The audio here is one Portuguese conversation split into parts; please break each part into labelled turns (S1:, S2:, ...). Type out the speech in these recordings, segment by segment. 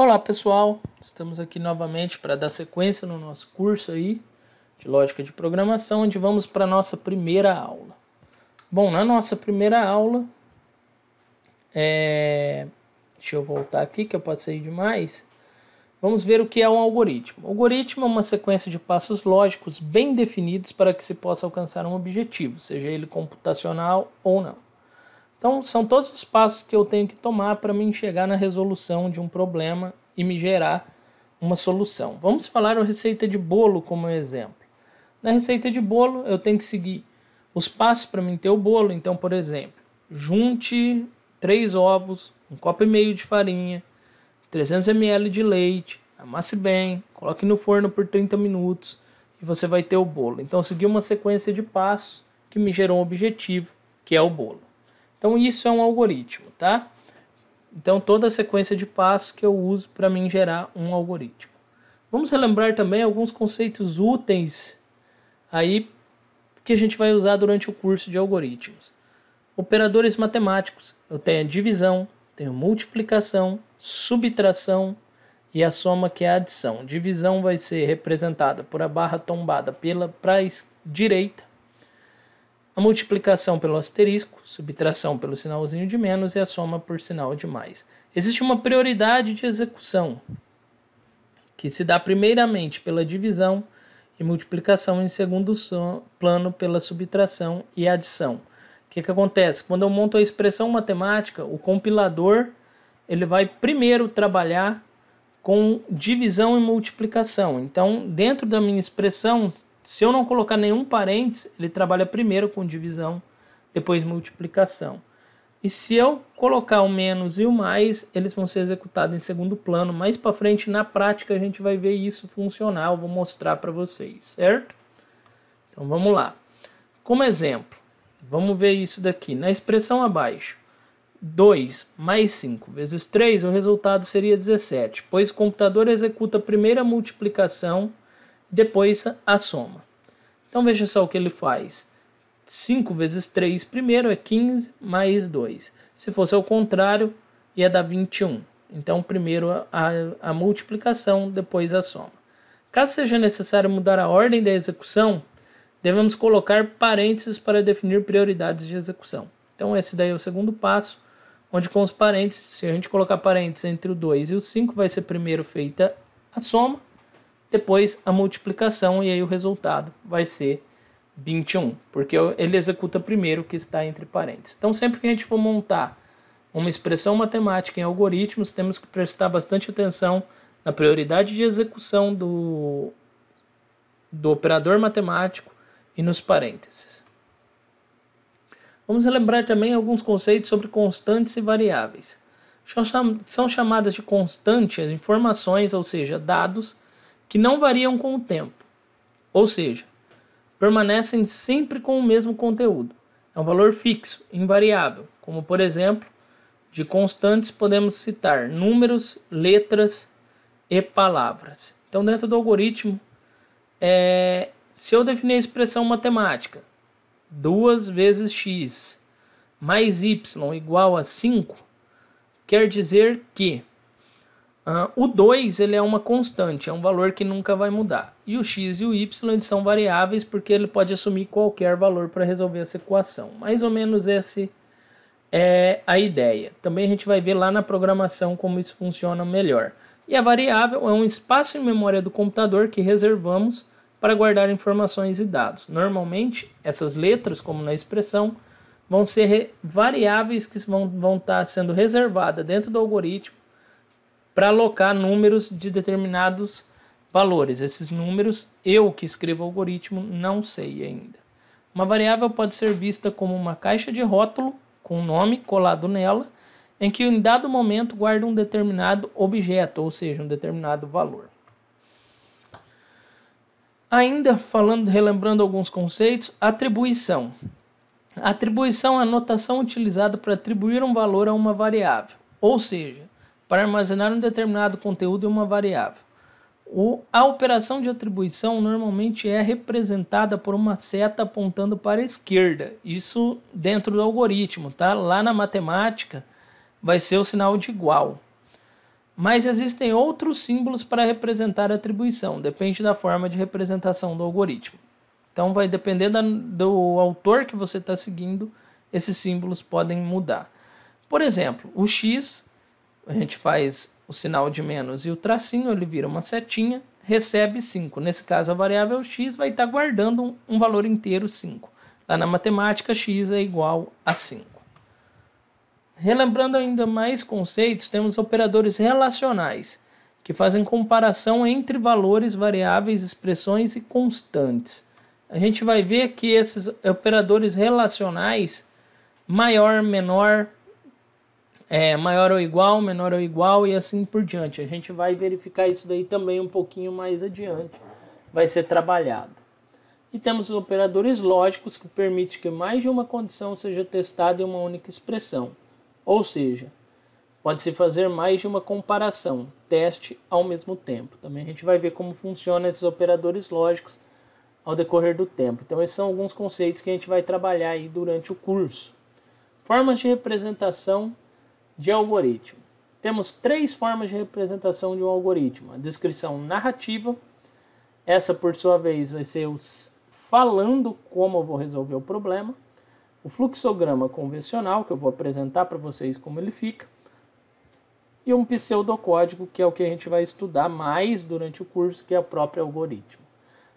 S1: Olá pessoal, estamos aqui novamente para dar sequência no nosso curso aí de lógica de programação, onde vamos para a nossa primeira aula. Bom, na nossa primeira aula, é... deixa eu voltar aqui que eu posso sair demais, vamos ver o que é um algoritmo. O algoritmo é uma sequência de passos lógicos bem definidos para que se possa alcançar um objetivo, seja ele computacional ou não. Então, são todos os passos que eu tenho que tomar para me chegar na resolução de um problema e me gerar uma solução. Vamos falar a receita de bolo como exemplo. Na receita de bolo, eu tenho que seguir os passos para me ter o bolo. Então, por exemplo, junte três ovos, um copo e meio de farinha, 300 ml de leite, amasse bem, coloque no forno por 30 minutos e você vai ter o bolo. Então, eu segui uma sequência de passos que me gerou um objetivo, que é o bolo. Então isso é um algoritmo, tá? Então toda a sequência de passos que eu uso para mim gerar um algoritmo. Vamos relembrar também alguns conceitos úteis aí que a gente vai usar durante o curso de algoritmos. Operadores matemáticos. Eu tenho a divisão, tenho multiplicação, subtração e a soma que é a adição. Divisão vai ser representada por a barra tombada pela para direita a multiplicação pelo asterisco, subtração pelo sinalzinho de menos e a soma por sinal de mais. Existe uma prioridade de execução, que se dá primeiramente pela divisão e multiplicação, em segundo plano pela subtração e adição. O que, que acontece? Quando eu monto a expressão matemática, o compilador ele vai primeiro trabalhar com divisão e multiplicação. Então, dentro da minha expressão, se eu não colocar nenhum parênteses, ele trabalha primeiro com divisão, depois multiplicação. E se eu colocar o menos e o mais, eles vão ser executados em segundo plano. Mais para frente, na prática, a gente vai ver isso funcionar. Eu vou mostrar para vocês, certo? Então vamos lá. Como exemplo, vamos ver isso daqui. Na expressão abaixo, 2 mais 5 vezes 3, o resultado seria 17, pois o computador executa a primeira multiplicação depois a soma. Então veja só o que ele faz. 5 vezes 3 primeiro é 15 mais 2. Se fosse ao contrário, ia dar 21. Então, primeiro a, a, multiplicação, depois a soma. Caso seja necessário mudar a ordem da execução, devemos colocar parênteses para definir prioridades de execução. Então, esse daí é o segundo passo, onde com os parênteses, se a gente colocar parênteses entre o 2 e o 5, vai ser primeiro feita a soma, depois a multiplicação e aí o resultado vai ser 21, porque ele executa primeiro o que está entre parênteses. Então, sempre que a gente for montar uma expressão matemática em algoritmos, temos que prestar bastante atenção na prioridade de execução do, do operador matemático e nos parênteses. Vamos lembrar também alguns conceitos sobre constantes e variáveis. São chamadas de constantes informações, ou seja, dados, que não variam com o tempo, ou seja, permanecem sempre com o mesmo conteúdo. É um valor fixo, invariável, como por exemplo, de constantes podemos citar números, letras e palavras. Então, dentro do algoritmo, é, se eu definir a expressão matemática 2 vezes x mais y igual a 5, quer dizer que Uh, o 2 ele é uma constante, é um valor que nunca vai mudar. E o x e o y são variáveis porque ele pode assumir qualquer valor para resolver essa equação. Mais ou menos esse é a ideia. Também a gente vai ver lá na programação como isso funciona melhor. E a variável é um espaço em memória do computador que reservamos para guardar informações e dados. Normalmente, essas letras, como na expressão, vão ser variáveis que vão, vão estar tá sendo reservadas dentro do algoritmo para alocar números de determinados valores. Esses números, eu que escrevo o algoritmo, não sei ainda. Uma variável pode ser vista como uma caixa de rótulo com um nome colado nela, em que em dado momento guarda um determinado objeto, ou seja, um determinado valor. Ainda falando, relembrando alguns conceitos, atribuição. Atribuição é a notação utilizada para atribuir um valor a uma variável, ou seja, para armazenar um determinado conteúdo em uma variável. O, a operação de atribuição normalmente é representada por uma seta apontando para a esquerda. Isso dentro do algoritmo, tá? Lá na matemática vai ser o sinal de igual. Mas existem outros símbolos para representar a atribuição, depende da forma de representação do algoritmo. Então vai depender da, do autor que você está seguindo, esses símbolos podem mudar. Por exemplo, o x a gente faz o sinal de menos e o tracinho, ele vira uma setinha, recebe 5. Nesse caso, a variável x vai estar guardando um, valor inteiro 5. Lá na matemática, x é igual a 5. Relembrando ainda mais conceitos, temos operadores relacionais, que fazem comparação entre valores, variáveis, expressões e constantes. A gente vai ver que esses operadores relacionais, maior, menor, é maior ou igual, menor ou igual e assim por diante. A gente vai verificar isso daí também um pouquinho mais adiante. Vai ser trabalhado. E temos os operadores lógicos que permitem que mais de uma condição seja testada em uma única expressão. Ou seja, pode-se fazer mais de uma comparação, teste ao mesmo tempo. Também a gente vai ver como funcionam esses operadores lógicos ao decorrer do tempo. Então, esses são alguns conceitos que a gente vai trabalhar aí durante o curso. Formas de representação de algoritmo. Temos três formas de representação de um algoritmo: a descrição narrativa, essa por sua vez vai ser os falando como eu vou resolver o problema, o fluxograma convencional, que eu vou apresentar para vocês como ele fica, e um pseudocódigo, que é o que a gente vai estudar mais durante o curso, que é o próprio algoritmo.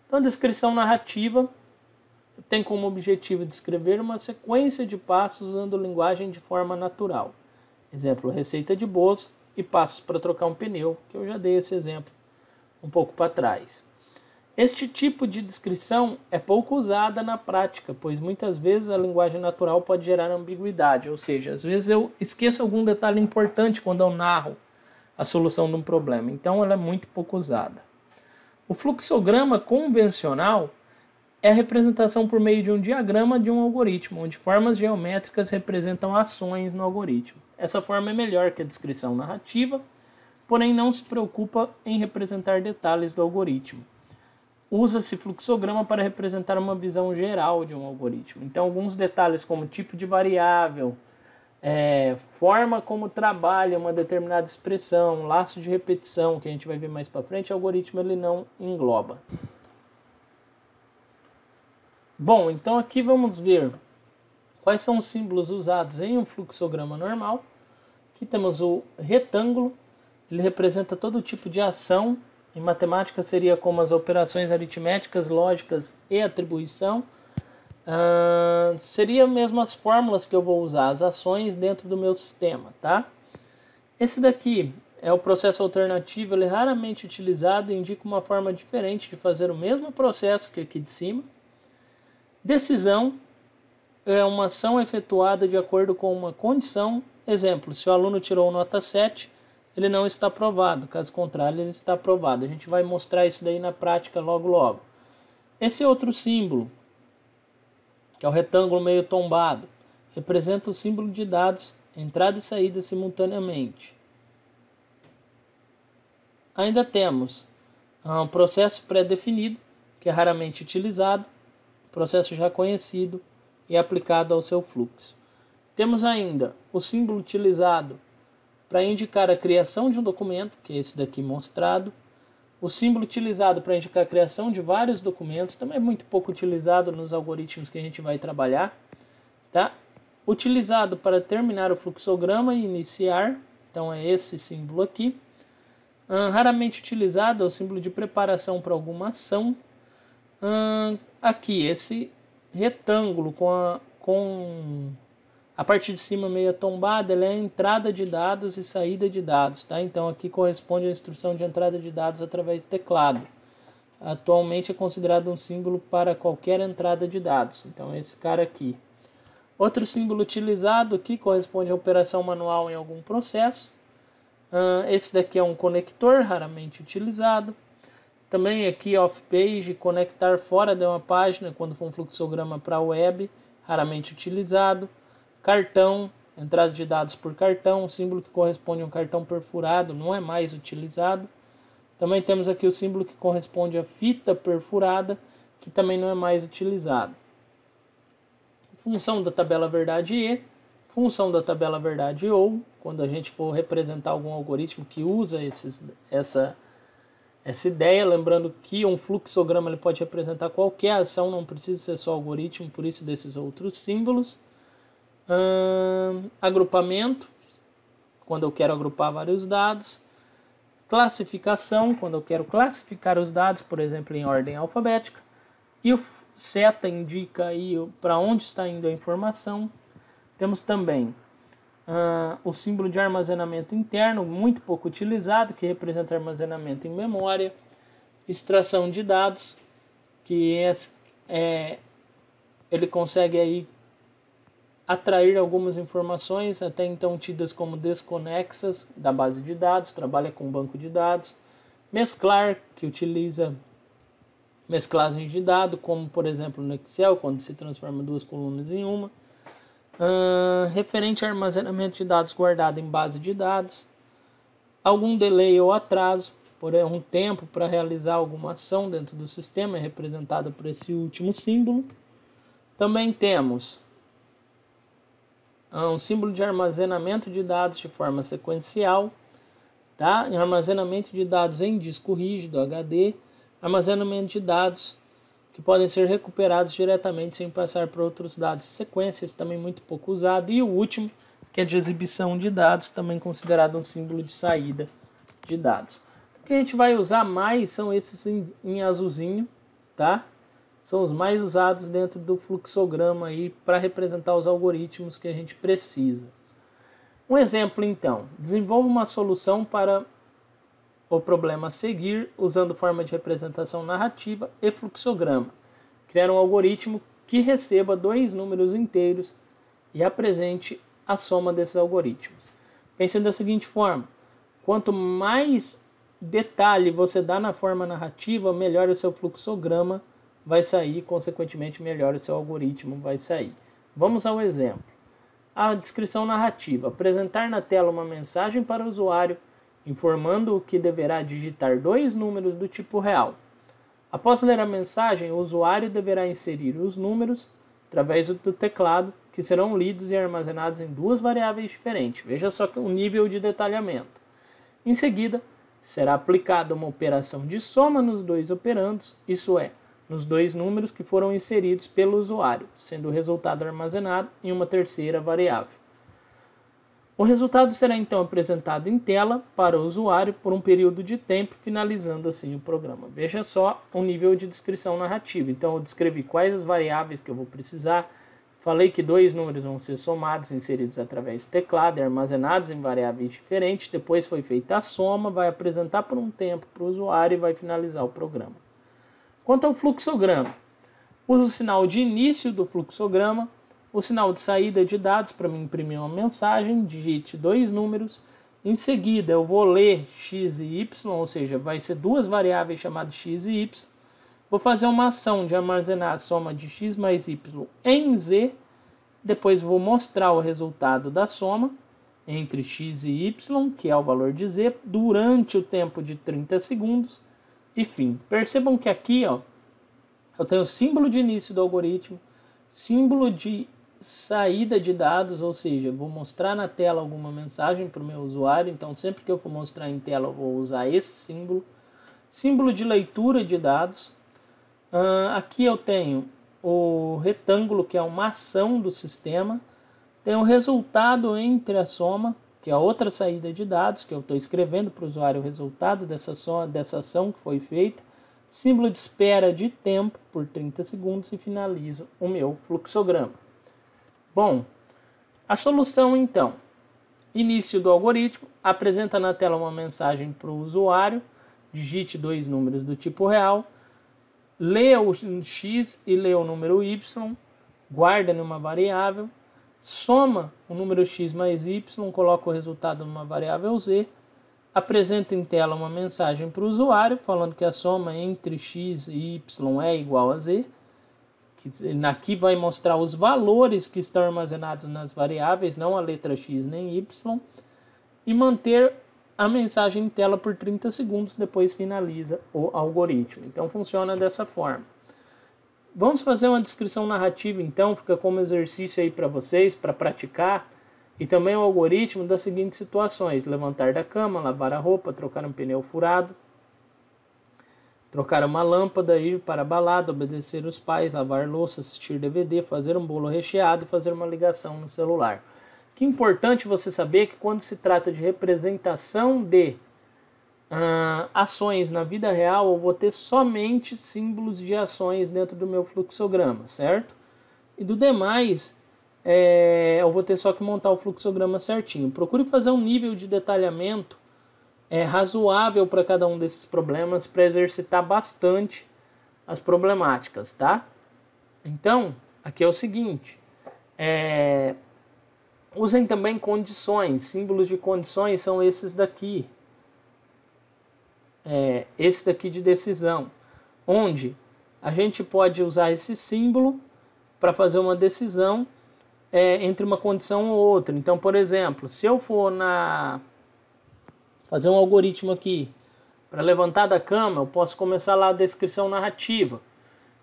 S1: Então, a descrição narrativa tem como objetivo descrever uma sequência de passos usando linguagem de forma natural. Exemplo, receita de bolsa e passos para trocar um pneu, que eu já dei esse exemplo um pouco para trás. Este tipo de descrição é pouco usada na prática, pois muitas vezes a linguagem natural pode gerar ambiguidade, ou seja, às vezes eu esqueço algum detalhe importante quando eu narro a solução de um problema, então ela é muito pouco usada. O fluxograma convencional é a representação por meio de um diagrama de um algoritmo, onde formas geométricas representam ações no algoritmo. Essa forma é melhor que a descrição narrativa, porém não se preocupa em representar detalhes do algoritmo. Usa-se fluxograma para representar uma visão geral de um algoritmo. Então, alguns detalhes, como tipo de variável, é, forma como trabalha uma determinada expressão, laço de repetição, que a gente vai ver mais para frente, o algoritmo ele não engloba. Bom, então aqui vamos ver quais são os símbolos usados em um fluxograma normal. Aqui temos o retângulo, ele representa todo tipo de ação. Em matemática seria como as operações aritméticas, lógicas e atribuição. Uh, seria mesmo as fórmulas que eu vou usar, as ações dentro do meu sistema, tá? Esse daqui é o processo alternativo, ele é raramente utilizado e indica uma forma diferente de fazer o mesmo processo que aqui de cima. Decisão é uma ação efetuada de acordo com uma condição. Exemplo, se o aluno tirou nota 7, ele não está aprovado. Caso contrário, ele está aprovado. A gente vai mostrar isso daí na prática logo logo. Esse é outro símbolo, que é o retângulo meio tombado, representa o símbolo de dados entrada e saída simultaneamente. Ainda temos ah, um processo pré-definido, que é raramente utilizado, processo já conhecido e aplicado ao seu fluxo. Temos ainda o símbolo utilizado para indicar a criação de um documento, que é esse daqui mostrado, o símbolo utilizado para indicar a criação de vários documentos também é muito pouco utilizado nos algoritmos que a gente vai trabalhar. Tá? Utilizado para terminar o fluxograma e iniciar, então é esse símbolo aqui. raramente utilizado é o símbolo de preparação para alguma ação hum, aqui, esse retângulo com a, com a parte de cima meia tombada, é a entrada de dados e saída de dados, tá? Então aqui corresponde à instrução de entrada de dados através do teclado. Atualmente é considerado um símbolo para qualquer entrada de dados. Então é esse cara aqui. Outro símbolo utilizado aqui corresponde à operação manual em algum processo. Esse daqui é um conector raramente utilizado. Também aqui off-page, conectar fora de uma página quando for um fluxograma para web, raramente utilizado. Cartão, entrada de dados por cartão, símbolo que corresponde a um cartão perfurado, não é mais utilizado. Também temos aqui o símbolo que corresponde à fita perfurada, que também não é mais utilizado. Função da tabela verdade E, função da tabela verdade OU, quando a gente for representar algum algoritmo que usa esses, essa essa ideia, lembrando que um fluxograma ele pode representar qualquer ação, não precisa ser só algoritmo, por isso desses outros símbolos. Hum, agrupamento, quando eu quero agrupar vários dados. Classificação, quando eu quero classificar os dados, por exemplo, em ordem alfabética. E o seta indica para onde está indo a informação. Temos também Uh, o símbolo de armazenamento interno, muito pouco utilizado, que representa armazenamento em memória, extração de dados, que é, é, ele consegue aí atrair algumas informações até então tidas como desconexas da base de dados, trabalha com banco de dados, mesclar, que utiliza mesclagem de dados, como por exemplo no Excel, quando se transforma duas colunas em uma, Uh, referente a armazenamento de dados guardado em base de dados, algum delay ou atraso, por é, um tempo para realizar alguma ação dentro do sistema, é representado por esse último símbolo. Também temos ah, um símbolo de armazenamento de dados de forma sequencial, tá? armazenamento de dados em disco rígido, HD, armazenamento de dados que podem ser recuperados diretamente sem passar por outros dados de sequência, esse também é muito pouco usado. E o último, que é de exibição de dados, também considerado um símbolo de saída de dados. O que a gente vai usar mais são esses em, em azulzinho, tá? São os mais usados dentro do fluxograma aí para representar os algoritmos que a gente precisa. Um exemplo então, desenvolva uma solução para o problema a seguir usando forma de representação narrativa e fluxograma. Criar um algoritmo que receba dois números inteiros e apresente a soma desses algoritmos. Pensando da seguinte forma: quanto mais detalhe você dá na forma narrativa, melhor o seu fluxograma vai sair, consequentemente, melhor o seu algoritmo vai sair. Vamos ao exemplo. A descrição narrativa: apresentar na tela uma mensagem para o usuário informando-o que deverá digitar dois números do tipo real. Após ler a mensagem, o usuário deverá inserir os números através do teclado, que serão lidos e armazenados em duas variáveis diferentes. Veja só o nível de detalhamento. Em seguida, será aplicada uma operação de soma nos dois operandos, isso é, nos dois números que foram inseridos pelo usuário, sendo o resultado armazenado em uma terceira variável. O resultado será então apresentado em tela para o usuário por um período de tempo, finalizando assim o programa. Veja só o nível de descrição narrativa. Então, eu descrevi quais as variáveis que eu vou precisar, falei que dois números vão ser somados, inseridos através do teclado, e armazenados em variáveis diferentes. Depois foi feita a soma, vai apresentar por um tempo para o usuário e vai finalizar o programa. Quanto ao fluxograma, uso o sinal de início do fluxograma o sinal de saída de dados para mim imprimir uma mensagem, digite dois números. Em seguida, eu vou ler x e y, ou seja, vai ser duas variáveis chamadas x e y. Vou fazer uma ação de armazenar a soma de x mais y em z. Depois vou mostrar o resultado da soma entre x e y, que é o valor de z, durante o tempo de 30 segundos. E fim. Percebam que aqui ó, eu tenho o símbolo de início do algoritmo, símbolo de saída de dados, ou seja, vou mostrar na tela alguma mensagem para o meu usuário, então sempre que eu for mostrar em tela eu vou usar esse símbolo. Símbolo de leitura de dados. Uh, aqui eu tenho o retângulo, que é uma ação do sistema. Tem o resultado entre a soma, que é outra saída de dados, que eu estou escrevendo para o usuário o resultado dessa, soma, dessa ação que foi feita. Símbolo de espera de tempo por 30 segundos e finalizo o meu fluxograma. Bom, a solução então. Início do algoritmo, apresenta na tela uma mensagem para o usuário, digite dois números do tipo real, leia o x e leia o número y, guarda numa variável, soma o número x mais y, coloca o resultado numa variável z, apresenta em tela uma mensagem para o usuário falando que a soma entre x e y é igual a z, Aqui vai mostrar os valores que estão armazenados nas variáveis, não a letra x nem y, e manter a mensagem em tela por 30 segundos, depois finaliza o algoritmo. Então funciona dessa forma. Vamos fazer uma descrição narrativa então, fica como exercício aí para vocês, para praticar, e também o algoritmo das seguintes situações, levantar da cama, lavar a roupa, trocar um pneu furado, Trocar uma lâmpada, ir para a balada, obedecer os pais, lavar louça, assistir DVD, fazer um bolo recheado fazer uma ligação no celular. Que importante você saber que quando se trata de representação de uh, ações na vida real, eu vou ter somente símbolos de ações dentro do meu fluxograma, certo? E do demais, é, eu vou ter só que montar o fluxograma certinho. Procure fazer um nível de detalhamento é, razoável para cada um desses problemas para exercitar bastante as problemáticas, tá? Então, aqui é o seguinte: é, usem também condições, símbolos de condições são esses daqui, é, esse daqui de decisão, onde a gente pode usar esse símbolo para fazer uma decisão é, entre uma condição ou outra. Então, por exemplo, se eu for na fazer um algoritmo aqui. Para levantar da cama, eu posso começar lá a descrição narrativa.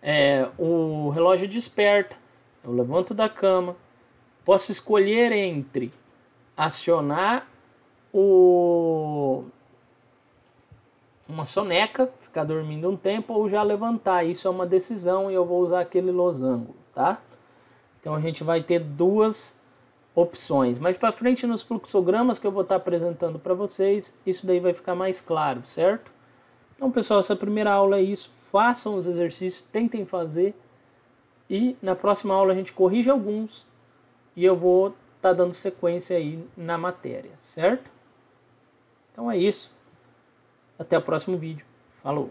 S1: É, o relógio desperta, eu levanto da cama, posso escolher entre acionar o uma soneca, ficar dormindo um tempo ou já levantar. Isso é uma decisão e eu vou usar aquele losango, tá? Então a gente vai ter duas opções. Mas para frente nos fluxogramas que eu vou estar tá apresentando para vocês, isso daí vai ficar mais claro, certo? Então, pessoal, essa primeira aula é isso. Façam os exercícios, tentem fazer. E na próxima aula a gente corrige alguns e eu vou estar tá dando sequência aí na matéria, certo? Então é isso. Até o próximo vídeo. Falou!